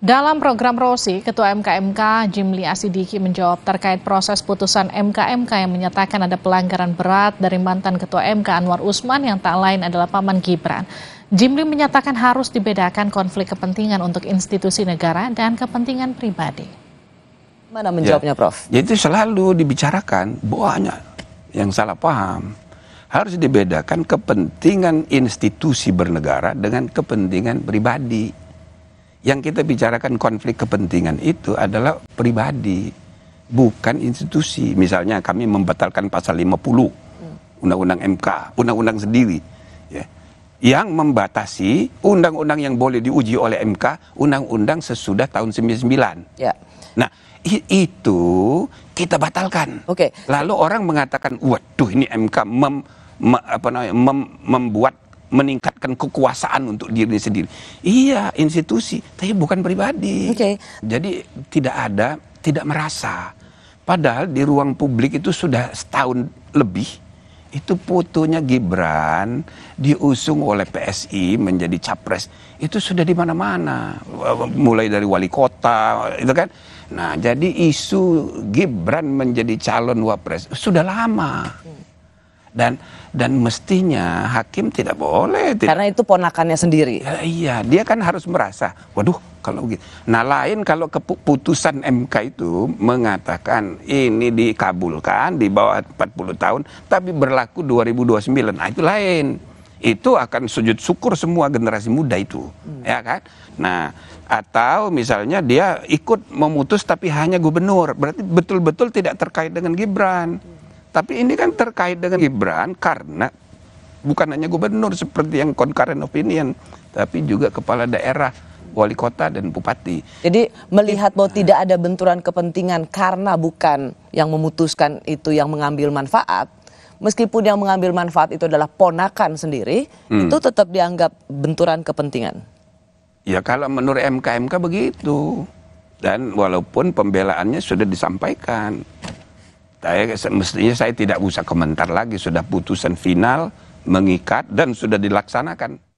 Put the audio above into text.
Dalam program Rosi, Ketua MKMK Jimli Asidiki menjawab terkait proses putusan MKMK yang menyatakan ada pelanggaran berat dari mantan Ketua MK Anwar Usman yang tak lain adalah Paman Gibran. Jimli menyatakan harus dibedakan konflik kepentingan untuk institusi negara dan kepentingan pribadi. Mana menjawabnya ya, Prof? Jadi selalu dibicarakan, banyak yang salah paham. Harus dibedakan kepentingan institusi bernegara dengan kepentingan pribadi yang kita bicarakan konflik kepentingan itu adalah pribadi, bukan institusi. Misalnya kami membatalkan pasal 50 Undang-Undang MK, Undang-Undang sendiri. Ya. Yang membatasi undang-undang yang boleh diuji oleh MK, undang-undang sesudah tahun 99. Ya. Nah, itu kita batalkan. Oke. Okay. Lalu orang mengatakan, "Waduh, ini MK mem, mem, apa namanya, mem, membuat meningkatkan kekuasaan untuk diri sendiri. Iya, institusi, tapi bukan pribadi. Okay. Jadi tidak ada, tidak merasa. Padahal di ruang publik itu sudah setahun lebih itu fotonya Gibran diusung oleh PSI menjadi capres itu sudah di mana-mana mulai dari wali kota itu kan nah jadi isu Gibran menjadi calon wapres sudah lama dan dan mestinya hakim tidak boleh tidak. karena itu ponakannya sendiri ya, iya dia kan harus merasa waduh kalau gitu nah lain kalau keputusan MK itu mengatakan ini dikabulkan di bawah 40 tahun tapi berlaku 2029 nah itu lain itu akan sujud syukur semua generasi muda itu hmm. ya kan nah atau misalnya dia ikut memutus tapi hanya gubernur berarti betul-betul tidak terkait dengan Gibran hmm tapi ini kan terkait dengan Gibran karena bukan hanya gubernur seperti yang concurrent opinion, tapi juga kepala daerah, wali kota dan bupati. Jadi melihat bahwa tidak ada benturan kepentingan karena bukan yang memutuskan itu yang mengambil manfaat, meskipun yang mengambil manfaat itu adalah ponakan sendiri, hmm. itu tetap dianggap benturan kepentingan. Ya kalau menurut MKMK begitu. Dan walaupun pembelaannya sudah disampaikan, saya mestinya saya tidak usah komentar lagi sudah putusan final mengikat dan sudah dilaksanakan